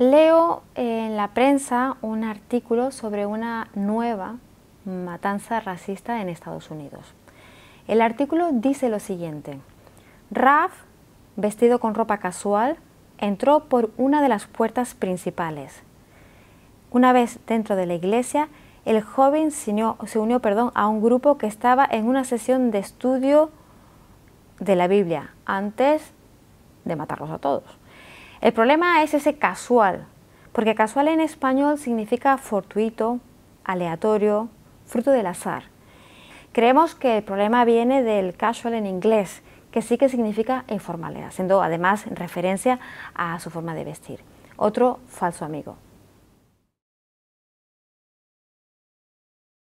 Leo en la prensa un artículo sobre una nueva matanza racista en Estados Unidos. El artículo dice lo siguiente. Raf, vestido con ropa casual, entró por una de las puertas principales. Una vez dentro de la iglesia, el joven se unió, a un grupo que estaba en una sesión de estudio de la Biblia antes de matarlos a todos. El problema es ese casual, porque casual en español significa fortuito, aleatorio, fruto del azar. Creemos que el problema viene del casual en inglés, que sí que significa informal, siendo además referencia a su forma de vestir. Otro falso amigo.